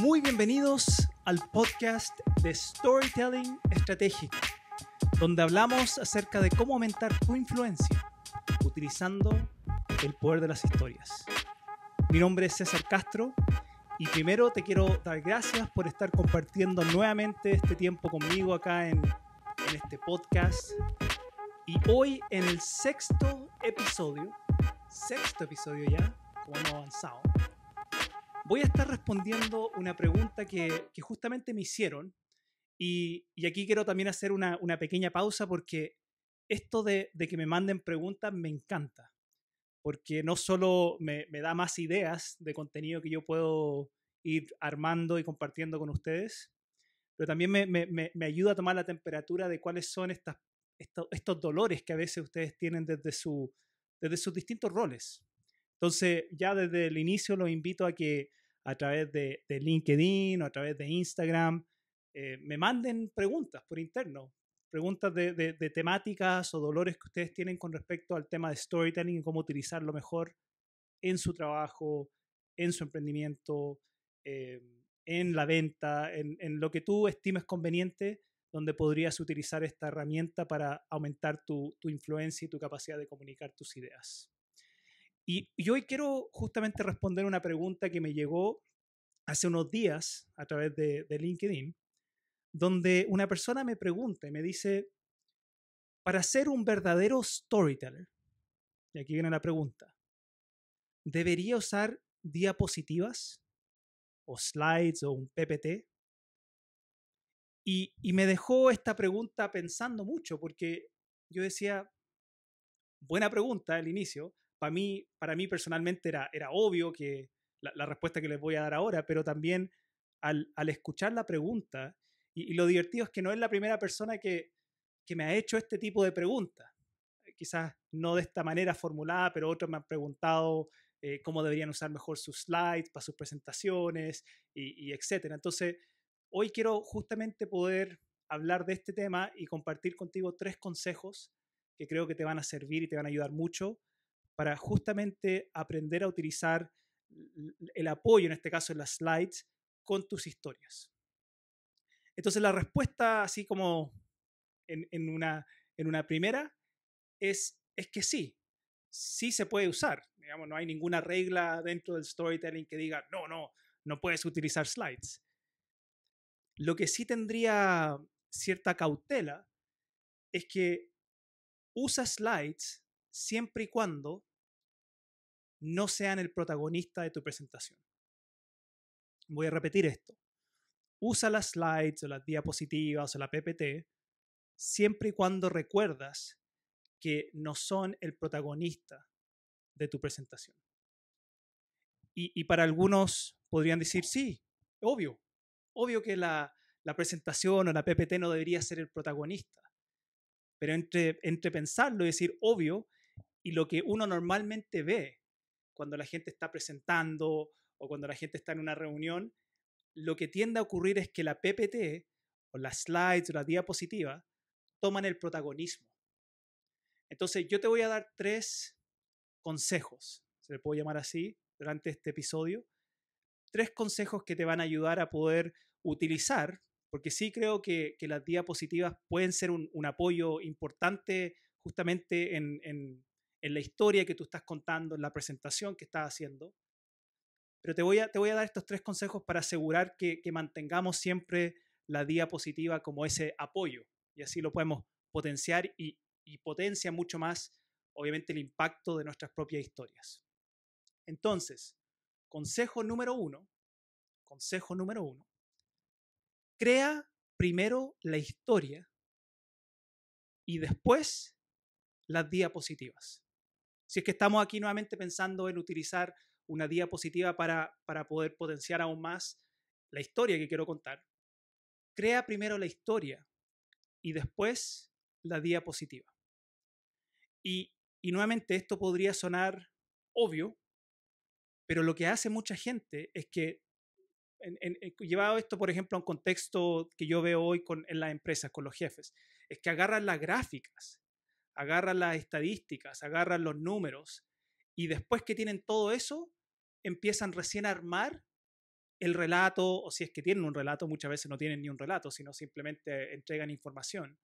Muy bienvenidos al podcast de Storytelling Estratégico, donde hablamos acerca de cómo aumentar tu influencia utilizando el poder de las historias. Mi nombre es César Castro y primero te quiero dar gracias por estar compartiendo nuevamente este tiempo conmigo acá en, este podcast. Y hoy en el sexto episodio, sexto episodio ya, como hemos avanzado, voy a estar respondiendo una pregunta que, justamente me hicieron y, aquí quiero también hacer una, pequeña pausa porque esto de, que me manden preguntas me encanta, porque no solo me, da más ideas de contenido que yo puedo ir armando y compartiendo con ustedes, pero también me, ayuda a tomar la temperatura de cuáles son estos, dolores que a veces ustedes tienen desde, desde sus distintos roles. Entonces, ya desde el inicio los invito a que a través de, LinkedIn o a través de Instagram, eh, me manden preguntas por interno, preguntas de, temáticas o dolores que ustedes tienen con respecto al tema de storytelling y cómo utilizarlo mejor en su trabajo, en su emprendimiento, eh, en la venta, en, lo que tú estimes conveniente, donde podrías utilizar esta herramienta para aumentar tu influencia y tu capacidad de comunicar tus ideas. Y, hoy quiero justamente responder una pregunta que me llegó hace unos días a través de, LinkedIn, donde una persona me pregunta y me dice, para ser un verdadero storyteller, y aquí viene la pregunta, ¿debería usar diapositivas o slides o un PPT? y me dejó esta pregunta pensando mucho porque yo decía, buena pregunta al inicio, para mí, para mí personalmente era, era obvio que la, respuesta que les voy a dar ahora, pero también al, al escuchar la pregunta, y, lo divertido es que no es la primera persona que, que me ha hecho este tipo de preguntas. Quizás no de esta manera formulada, pero otros me han preguntado eh, cómo deberían usar mejor sus slides para sus presentaciones y, y etcétera. Entonces, hoy quiero justamente poder hablar de este tema y compartir contigo tres consejos que creo que te van a servir y te van a ayudar mucho para justamente aprender a utilizar el apoyo, en este caso las slides, con tus historias. Entonces la respuesta, así como en, una, primera, es, es que sí, sí se puede usar. Digamos, no hay ninguna regla dentro del storytelling que diga, no, no, no puedes utilizar slides. Lo que sí tendría cierta cautela es que usa slides siempre y cuando no sean el protagonista de tu presentación. Voy a repetir esto. Usa las slides o las diapositivas o la PPT siempre y cuando recuerdas que no son el protagonista de tu presentación. Y, para algunos podrían decir, sí, obvio, obvio que la, presentación o la PPT no debería ser el protagonista. Pero entre, entre pensarlo y decir obvio y lo que uno normalmente ve cuando la gente está presentando o cuando la gente está en una reunión, lo que tiende a ocurrir es que la PPT o las slides o las diapositivas toman el protagonismo. Entonces, yo te voy a dar tres consejos, se le puede llamar así, durante este episodio. Tres consejos que te van a ayudar a poder utilizar, porque sí creo que, las diapositivas pueden ser un, apoyo importante justamente en, en, en la historia que tú estás contando, en la presentación que estás haciendo. Pero te voy a, te voy a dar estos tres consejos para asegurar que, mantengamos siempre la diapositiva como ese apoyo y así lo podemos potenciar y, y potencia mucho más, obviamente, el impacto de nuestras propias historias. Entonces, consejo número uno, consejo número uno, crea primero la historia y después las diapositivas si es que estamos aquí nuevamente pensando en utilizar una diapositiva para, para poder potenciar aún más la historia que quiero contar, crea primero la historia y después la diapositiva. Y, y nuevamente esto podría sonar obvio, pero lo que hace mucha gente es que, eh, llevado esto, por ejemplo, a un contexto que yo veo hoy en las empresas, con los jefes, es que agarran las gráficas agarran las estadísticas, agarran los números y después que tienen todo eso, empiezan recién a armar el relato, o si es que tienen un relato, muchas veces no tienen ni un relato, sino simplemente entregan información.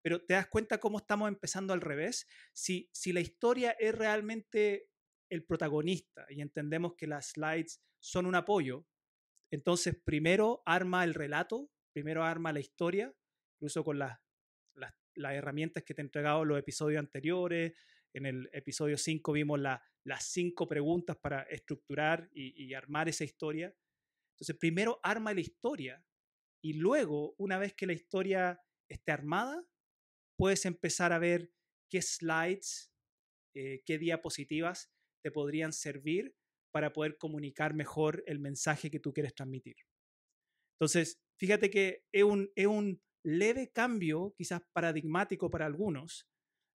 Pero te das cuenta cómo estamos empezando al revés. Si, si la historia es realmente el protagonista y entendemos que las slides son un apoyo, entonces primero arma el relato, primero arma la historia, incluso con las, las las herramientas que te he entregado en los episodios anteriores. En el episodio 5 vimos las cinco preguntas para estructurar y, armar esa historia. Entonces, primero arma la historia y luego, una vez que la historia esté armada, puedes empezar a ver qué slides, eh, qué diapositivas te podrían servir para poder comunicar mejor el mensaje que tú quieres transmitir. Entonces, fíjate que es un, es un, leve cambio, quizás paradigmático para algunos,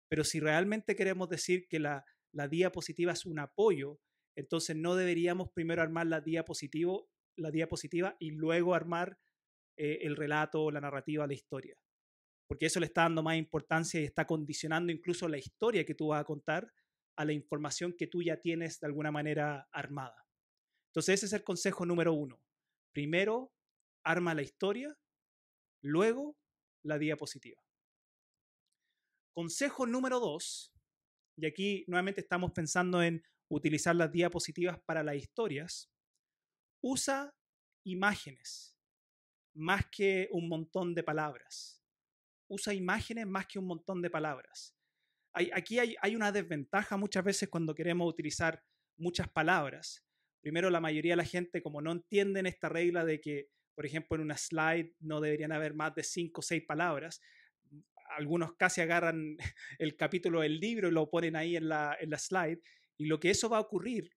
pero si realmente queremos decir que la, diapositiva es un apoyo, entonces no deberíamos primero armar la, diapositivo, la diapositiva y luego armar eh, el relato, la narrativa, la historia. Porque eso le está dando más importancia y está condicionando incluso la historia que tú vas a contar a la información que tú ya tienes de alguna manera armada. Entonces ese es el consejo número uno. Primero, arma la historia Luego, la diapositiva. Consejo número dos, y aquí nuevamente estamos pensando en utilizar las diapositivas para las historias, usa imágenes más que un montón de palabras. Usa imágenes más que un montón de palabras. aquí hay, hay una desventaja muchas veces cuando queremos utilizar muchas palabras. Primero, la mayoría de la gente, como no entienden esta regla de que por ejemplo, en una slide no deberían haber más de cinco o seis palabras. Algunos casi agarran el capítulo del libro y lo ponen ahí en la, en la slide. Y lo que eso va a ocurrir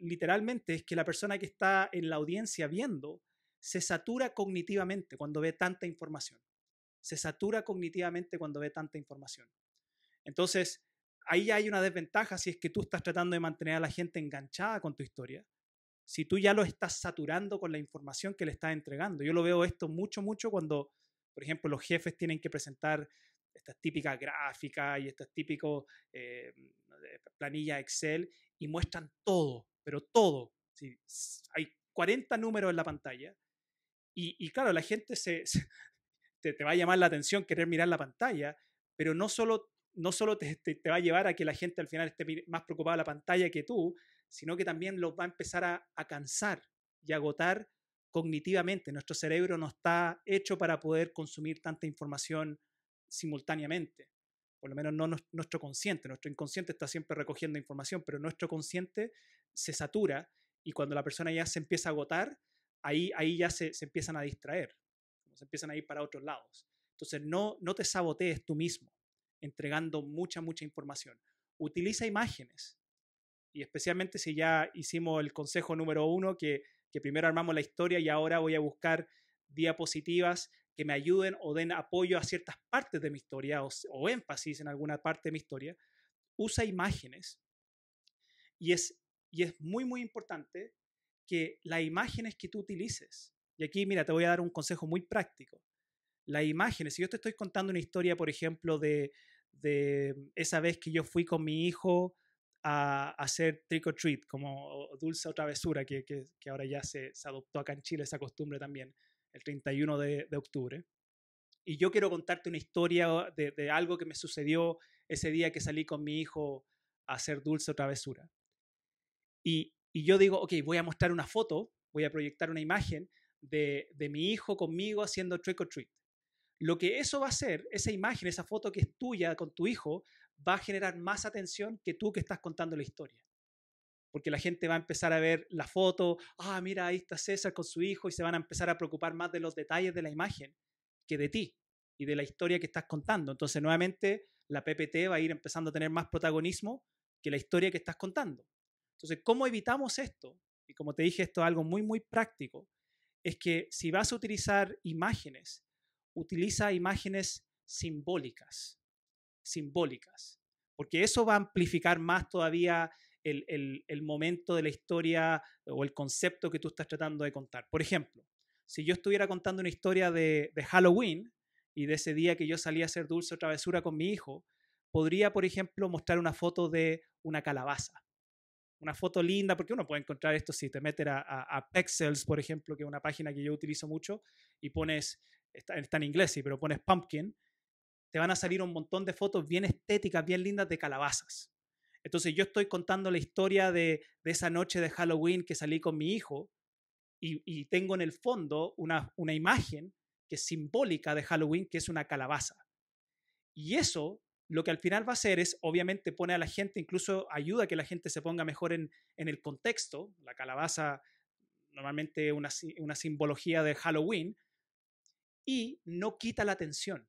literalmente es que la persona que está en la audiencia viendo se satura cognitivamente cuando ve tanta información. Se satura cognitivamente cuando ve tanta información. Entonces, ahí hay una desventaja si es que tú estás tratando de mantener a la gente enganchada con tu historia si tú ya lo estás saturando con la información que le estás entregando. Yo lo veo esto mucho, mucho cuando, por ejemplo, los jefes tienen que presentar estas típicas gráficas y estas típicas eh, eh planillas Excel y muestran todo, pero todo. hay 40 números en la pantalla y, claro, la gente se, te, va a llamar la atención querer mirar la pantalla, pero no solo, no solo te, va a llevar a que la gente al final esté más preocupada la pantalla que tú, sino que también los va a empezar a, cansar y agotar cognitivamente. Nuestro cerebro no está hecho para poder consumir tanta información simultáneamente. Por lo menos no nuestro consciente. Nuestro inconsciente está siempre recogiendo información, pero nuestro consciente se satura y cuando la persona ya se empieza a agotar, ahí, ahí ya se, empiezan a distraer, se empiezan a ir para otros lados. Entonces, no, no te sabotees tú mismo entregando mucha, mucha información. Utiliza imágenes y especialmente si ya hicimos el consejo número uno, que, primero armamos la historia y ahora voy a buscar diapositivas que me ayuden o den apoyo a ciertas partes de mi historia o, énfasis en alguna parte de mi historia, usa imágenes. Y es, y es muy, muy importante que las imágenes que tú utilices, y aquí mira, te voy a dar un consejo muy práctico, las imágenes, si yo te estoy contando una historia, por ejemplo, de, de esa vez que yo fui con mi hijo a, hacer trick or treat, como dulce o travesura, que, que, ahora ya se, adoptó acá en Chile esa costumbre también, el 31 de, octubre. Y yo quiero contarte una historia de, de algo que me sucedió ese día que salí con mi hijo a hacer dulce o travesura. Y, y yo digo, ok, voy a mostrar una foto, voy a proyectar una imagen de, de, mi hijo conmigo haciendo trick or treat. Lo que eso va a hacer, esa imagen, esa foto que es tuya con tu hijo, va a generar más atención que tú que estás contando la historia. Porque la gente va a empezar a ver la foto, ah, mira, ahí está César con su hijo, y se van a empezar a preocupar más de los detalles de la imagen que de ti y de la historia que estás contando. Entonces, nuevamente, la PPT va a ir empezando a tener más protagonismo que la historia que estás contando. Entonces, ¿cómo evitamos esto? Y como te dije, esto es algo muy, muy práctico. Es que si vas a utilizar imágenes, utiliza imágenes simbólicas simbólicas, porque eso va a amplificar más todavía el, momento de la historia o el concepto que tú estás tratando de contar. Por ejemplo, si yo estuviera contando una historia de, de, Halloween y de ese día que yo salí a hacer dulce o travesura con mi hijo, podría, por ejemplo, mostrar una foto de una calabaza. Una foto linda, porque uno puede encontrar esto si te metes a, a, Pexels, por ejemplo, que es una página que yo utilizo mucho, y pones, está, en inglés, sí, pero pones pumpkin, te van a salir un montón de fotos bien estéticas, bien lindas de calabazas. Entonces yo estoy contando la historia de, esa noche de Halloween que salí con mi hijo y, tengo en el fondo una, imagen que es simbólica de Halloween, que es una calabaza. Y eso lo que al final va a hacer es, obviamente, pone a la gente, incluso ayuda a que la gente se ponga mejor en, el contexto. La calabaza, normalmente, es una simbología de Halloween, y no quita la atención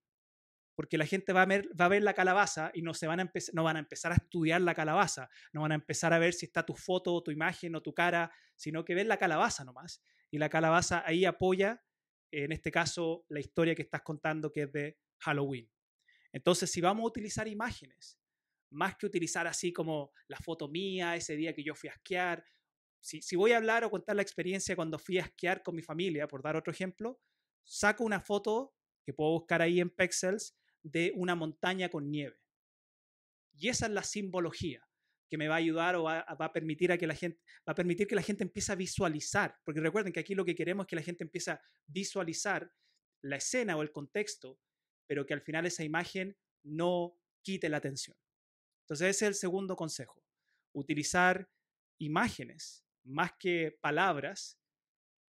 porque la gente va a, ver, va a ver la calabaza y no, se van a no van a empezar a estudiar la calabaza, no van a empezar a ver si está tu foto, tu imagen o tu cara, sino que ven la calabaza nomás. Y la calabaza ahí apoya, en este caso, la historia que estás contando, que es de Halloween. Entonces, si vamos a utilizar imágenes, más que utilizar así como la foto mía, ese día que yo fui a esquiar, si, si, voy a hablar o contar la experiencia cuando fui a esquiar con mi familia, por dar otro ejemplo, saco una foto que puedo buscar ahí en Pexels de una montaña con nieve. Y esa es la simbología que me va a ayudar o va, a permitir a que la gente va a permitir que la gente empiece a visualizar, porque recuerden que aquí lo que queremos es que la gente empiece a visualizar la escena o el contexto, pero que al final esa imagen no quite la atención. Entonces ese es el segundo consejo, utilizar imágenes más que palabras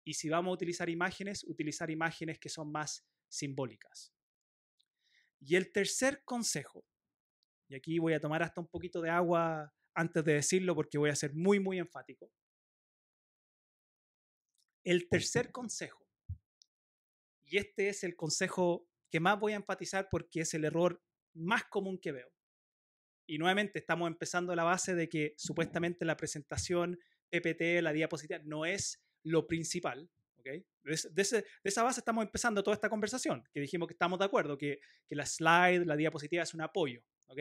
y si vamos a utilizar imágenes, utilizar imágenes que son más simbólicas. Y el tercer consejo, y aquí voy a tomar hasta un poquito de agua antes de decirlo porque voy a ser muy, muy enfático. El tercer consejo, y este es el consejo que más voy a enfatizar porque es el error más común que veo. Y nuevamente estamos empezando la base de que supuestamente la presentación, PPT, la diapositiva, no es lo principal. De, esa base estamos empezando toda esta conversación, que dijimos que estamos de acuerdo, que, que la slide, la diapositiva es un apoyo. ¿ok?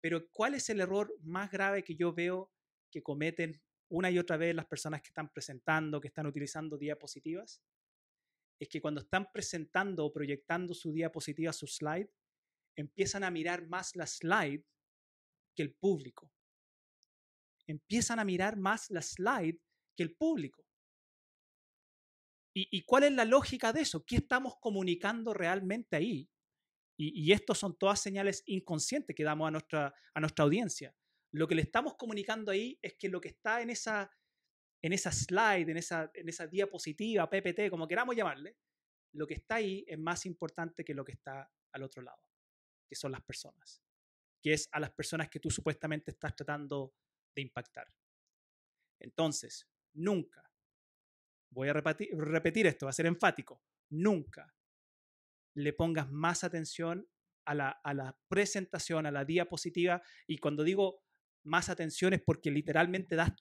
Pero ¿cuál es el error más grave que yo veo que cometen una y otra vez las personas que están presentando, que están utilizando diapositivas? Es que cuando están presentando o proyectando su diapositiva, su slide, empiezan a mirar más la slide que el público. Empiezan a mirar más la slide que el público. ¿Y, cuál es la lógica de eso? ¿Qué estamos comunicando realmente ahí? Y, y estos son todas señales inconscientes que damos a nuestra, a nuestra audiencia. Lo que le estamos comunicando ahí es que lo que está en esa, en esa slide, en esa, en esa diapositiva, PPT, como queramos llamarle, lo que está ahí es más importante que lo que está al otro lado, que son las personas, que es a las personas que tú supuestamente estás tratando de impactar. Entonces, nunca, voy a repetir, esto, va a ser enfático, nunca le pongas más atención a la, presentación, a la diapositiva, y cuando digo más atención es porque literalmente das,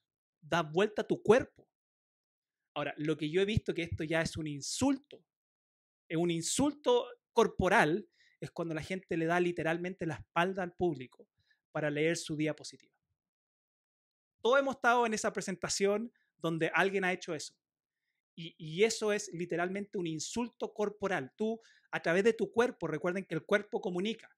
das vuelta a tu cuerpo. Ahora, lo que yo he visto que esto ya es un insulto, es un insulto corporal, es cuando la gente le da literalmente la espalda al público para leer su diapositiva. Todos hemos estado en esa presentación donde alguien ha hecho eso y, eso es literalmente un insulto corporal. Tú, a través de tu cuerpo, recuerden que el cuerpo comunica.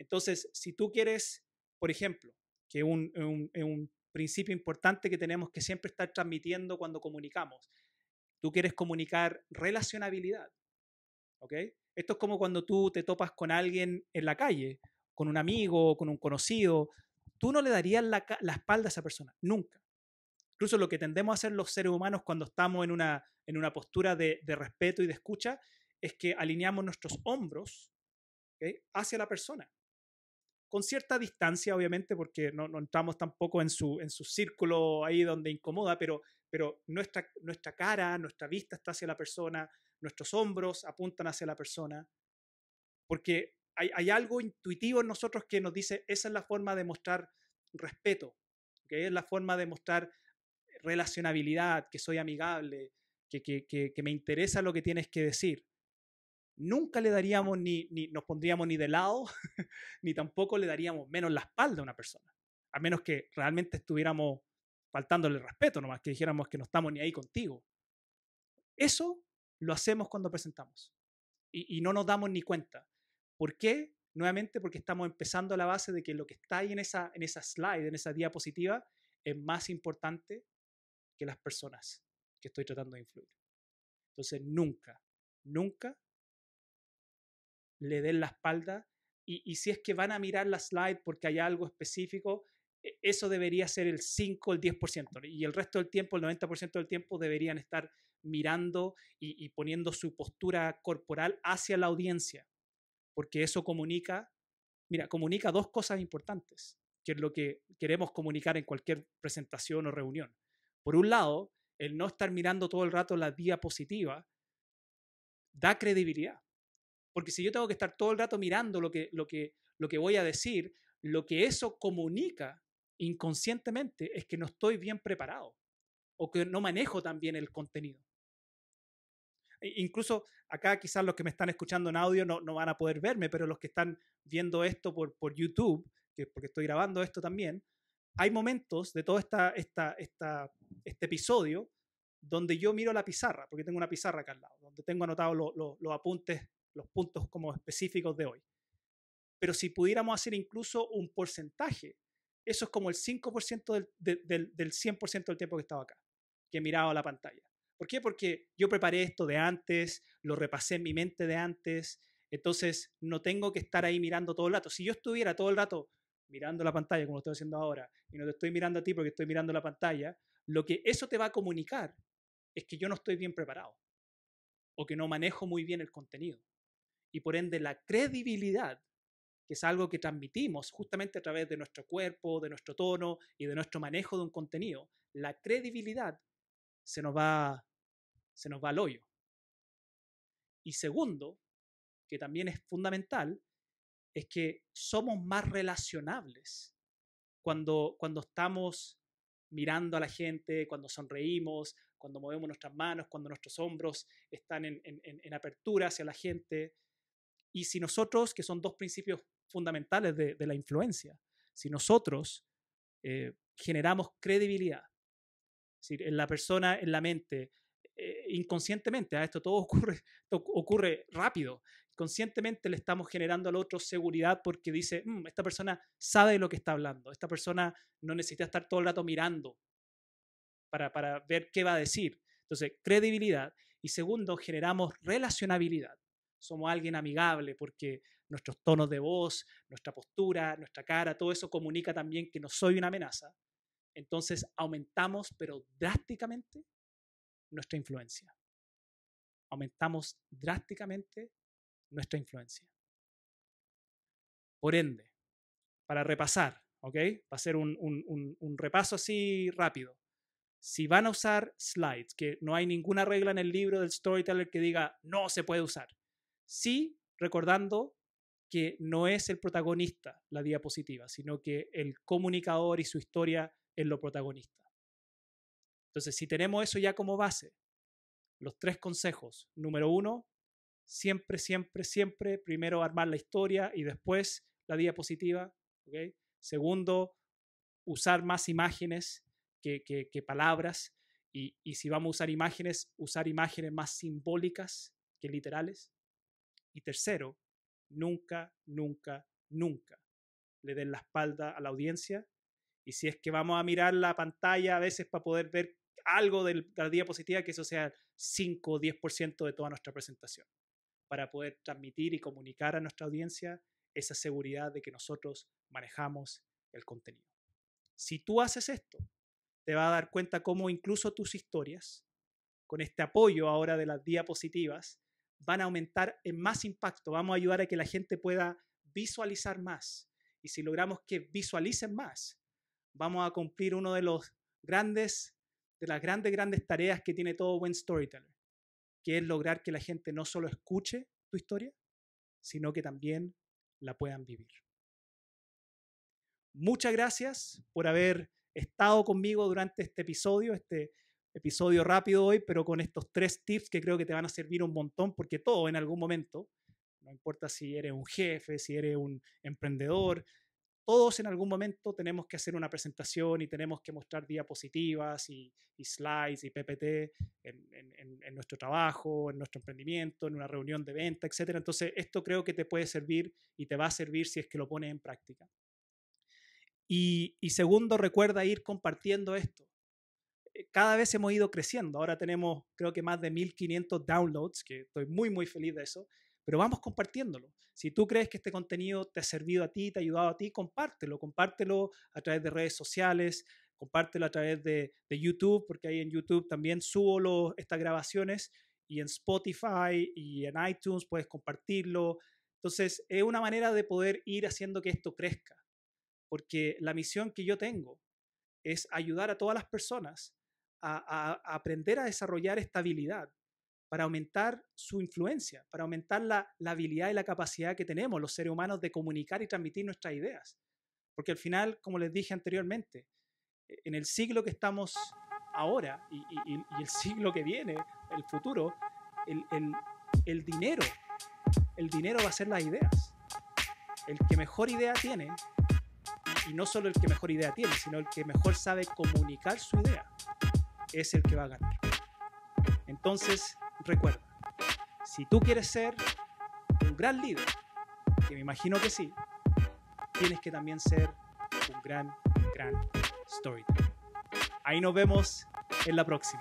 Entonces, si tú quieres, por ejemplo, que un, eh, eh, un, principio importante que tenemos que siempre estar transmitiendo cuando comunicamos, tú quieres comunicar relacionabilidad. ¿Ok? Esto es como cuando tú te topas con alguien en la calle, con un amigo, con un conocido. Tú no le darías la espalda a esa persona, nunca incluso lo que tendemos a hacer los seres humanos cuando estamos en una, en una postura de, respeto y de escucha, es que alineamos nuestros hombros hacia la persona. Con cierta distancia, obviamente, porque no, no entramos tampoco en su, en su círculo ahí donde incomoda, pero, pero nuestra, nuestra cara, nuestra vista está hacia la persona, nuestros hombros apuntan hacia la persona, porque hay, algo intuitivo en nosotros que nos dice, esa es la forma de mostrar respeto, que es la forma de mostrar relacionabilidad, que soy amigable, que, me interesa lo que tienes que decir. Nunca le daríamos ni, nos pondríamos ni de lado, ni tampoco le daríamos menos la espalda a una persona, a menos que realmente estuviéramos faltándole el respeto nomás, que dijéramos que no estamos ni ahí contigo. Eso lo hacemos cuando presentamos y, no nos damos ni cuenta. ¿Por qué? Nuevamente porque estamos empezando a la base de que lo que está ahí en esa, en esa slide, en esa diapositiva, es más importante las personas que estoy tratando de influir. Entonces, nunca, nunca le den la espalda y, si es que van a mirar la slide porque hay algo específico, e, eso debería ser el 5, o el 10%, y el resto del tiempo, el 90% del tiempo, deberían estar mirando y, y, poniendo su postura corporal hacia la audiencia, porque eso comunica, mira, comunica dos cosas importantes, que es lo que queremos comunicar en cualquier presentación o reunión. Por un lado, el no estar mirando todo el rato la diapositiva da credibilidad. Porque si yo tengo que estar todo el rato mirando lo que, lo que, lo que voy a decir, lo que eso comunica inconscientemente es que no estoy bien preparado o que no manejo tan bien el contenido. E incluso acá quizás los que me están escuchando en audio no, no van a poder verme, pero los que están viendo esto por, por YouTube, que porque estoy grabando esto también, hay momentos de todo esta, esta, este episodio donde yo miro la pizarra, porque tengo una pizarra acá al lado, donde tengo anotados los apuntes, los puntos como específicos de hoy. Pero si pudiéramos hacer incluso un porcentaje, eso es como el 5% del, del 100% del tiempo que estaba acá, que miraba la pantalla. ¿Por qué? Porque yo preparé esto de antes, lo repasé en mi mente de antes, entonces no tengo que estar ahí mirando todo el rato. Si yo estuviera todo el rato mirando la pantalla, como lo estoy haciendo ahora, y no te estoy mirando a ti porque estoy mirando la pantalla, lo que eso te va a comunicar es que yo no estoy bien preparado o que no manejo muy bien el contenido. Y por ende, la credibilidad, que es algo que transmitimos justamente a través de nuestro cuerpo, de nuestro tono y de nuestro manejo de un contenido, la credibilidad se nos va, se nos va al hoyo. Y segundo, que también es fundamental, es que somos más relacionables cuando, cuando estamos mirando a la gente, cuando sonreímos, cuando movemos nuestras manos, cuando nuestros hombros están en, apertura hacia la gente. Y si nosotros, que son dos principios fundamentales de, la influencia, si nosotros eh, generamos credibilidad, en la persona, en la mente, eh, inconscientemente, a ah, esto todo ocurre, ocurre rápido, conscientemente le estamos generando al otro seguridad porque dice, mm, esta persona sabe lo que está hablando, esta persona no necesita estar todo el rato mirando para, para ver qué va a decir. Entonces, credibilidad. Y segundo, generamos relacionabilidad. Somos alguien amigable porque nuestros tonos de voz, nuestra postura, nuestra cara, todo eso comunica también que no soy una amenaza. Entonces, aumentamos, pero drásticamente, nuestra influencia. Aumentamos drásticamente nuestra influencia. Por ende, para repasar, ¿ok? Va a ser un, un, repaso así rápido. Si van a usar slides, que no hay ninguna regla en el libro del storyteller que diga no se puede usar. Sí, recordando que no es el protagonista la diapositiva, sino que el comunicador y su historia es lo protagonista. Entonces, si tenemos eso ya como base, los tres consejos. Número uno, siempre, siempre, siempre, primero armar la historia y después la diapositiva. ¿okay? Segundo, usar más imágenes que, palabras. Y, y, si vamos a usar imágenes, usar imágenes más simbólicas que literales. Y tercero, nunca, nunca, nunca le den la espalda a la audiencia. Y si es que vamos a mirar la pantalla a veces para poder ver algo de la diapositiva, que eso sea 5 o 10% de toda nuestra presentación, para poder transmitir y comunicar a nuestra audiencia esa seguridad de que nosotros manejamos el contenido. Si tú haces esto, te va a dar cuenta cómo incluso tus historias, con este apoyo ahora de las diapositivas, van a aumentar en más impacto, vamos a ayudar a que la gente pueda visualizar más. Y si logramos que visualicen más, vamos a cumplir uno de los grandes de las grandes, grandes tareas que tiene todo buen storyteller, que es lograr que la gente no solo escuche tu historia, sino que también la puedan vivir. Muchas gracias por haber estado conmigo durante este episodio, este episodio rápido hoy, pero con estos tres tips que creo que te van a servir un montón, porque todo en algún momento, no importa si eres un jefe, si eres un emprendedor, todos en algún momento tenemos que hacer una presentación y tenemos que mostrar diapositivas y, slides y PPT en, nuestro trabajo, en nuestro emprendimiento, en una reunión de venta, etc. Entonces, esto creo que te puede servir y te va a servir si es que lo pones en práctica. Y, y segundo, recuerda ir compartiendo esto. Eh, cada vez hemos ido creciendo. Ahora tenemos, creo que más de 1500 downloads, que estoy muy, muy feliz de eso pero vamos compartiéndolo. Si tú crees que este contenido te ha servido a ti, te ha ayudado a ti, compártelo, compártelo a través de redes sociales, compártelo a través de, YouTube, porque ahí en YouTube también subo estas grabaciones y en Spotify y en iTunes puedes compartirlo. Entonces, es una manera de poder ir haciendo que esto crezca, porque la misión que yo tengo es ayudar a todas las personas a, aprender a desarrollar esta habilidad para aumentar su influencia, para aumentar la, habilidad y la capacidad que tenemos los seres humanos de comunicar y transmitir nuestras ideas. Porque al final, como les dije anteriormente, e, en el siglo que estamos ahora y, el siglo que viene, el futuro, el, el dinero, el dinero va a ser las ideas. El que mejor idea tiene, y no solo el que mejor idea tiene, sino el que mejor sabe comunicar su idea, es el que va a ganar. Entonces, recuerda, si tú quieres ser un gran líder, que me imagino que sí, tienes que también ser un gran, gran storyteller. Ahí nos vemos en la próxima.